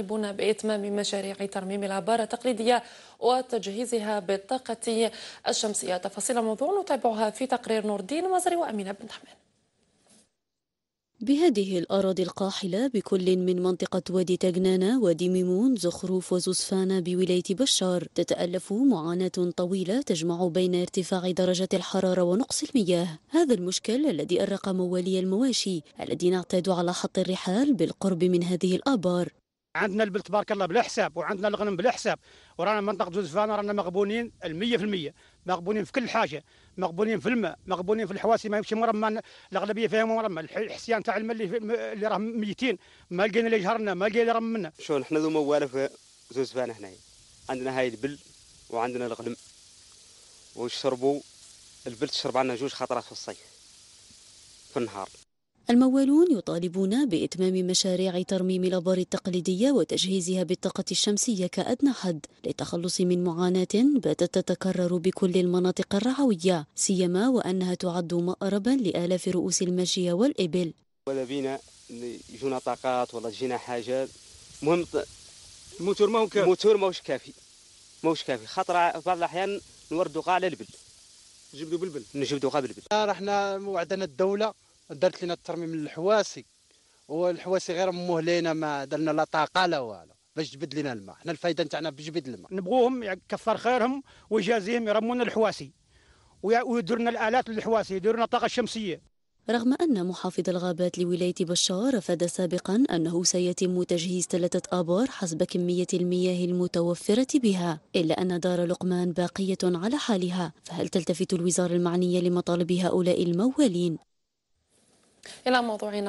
يرحبون بإتمام مشاريع ترميم العبارة التقليدية وتجهيزها بالطاقة الشمسية تفاصيل الموضوع نتابعها في تقرير نور الدين مزري وأمينة بن حمان بهذه الأراضي القاحلة بكل من منطقة وادي تجنانة وادي ميمون زخروف وزوسفانا بولاية بشار تتألف معاناة طويلة تجمع بين ارتفاع درجة الحرارة ونقص المياه هذا المشكل الذي أرق موالي المواشي الذين اعتادوا على حط الرحال بالقرب من هذه الآبار عندنا البل تبارك الله بلا حساب وعندنا الغنم بلا حساب ورانا منطقه جوزفانا رانا مغبونين 100% مغبونين في كل حاجه مغبونين في الماء مغبونين في الحواسي ما يمشي مرمى الاغلبيه فيها مرمى الحسيان تاع الماء اللي اللي راهم ميتين ما لقينا اللي يجهرنا ما لقينا اللي رمنا شو احنا ذو موالف في زوزفانا هنايا عندنا هاي البل وعندنا الغنم وشربوا البل تشرب عندنا جوج خطرات في الصيف في النهار الموالون يطالبون بإتمام مشاريع ترميم الأبار التقليدية وتجهيزها بالطاقة الشمسية كأدنى حد للتخلص من معاناة باتت تتكرر بكل المناطق الرعوية سيما وأنها تعد مأربا لآلاف رؤوس الماشية والإبل ولا بينا يجونا طاقات ولا تجينا حاجات مهم الموتور ما هو كافي الموتور ماهوش كافي ماهوش كافي خاطر بعض الأحيان نوردوا قاع على البل نجبدوا بالبل نجبدوا قاع بالبل رحنا وعدنا الدولة دارت لنا الترميم للحواسي والحواسي غير لنا ما درنا لا طاقه لا والو باش تجبد لنا الماء حنا الفايده نتاعنا باش الماء نبغوهم يعني كفر خيرهم ويجازيهم يرمونا الحواسي ويديرنا الالات للحواسي يديرنا الطاقه الشمسيه رغم أن محافظ الغابات لولاية بشار أفاد سابقا أنه سيتم تجهيز ثلاثة آبار حسب كمية المياه المتوفرة بها إلا أن دار لقمان باقية على حالها فهل تلتفت الوزارة المعنية لمطالب هؤلاء الموالين إلى موضوعنا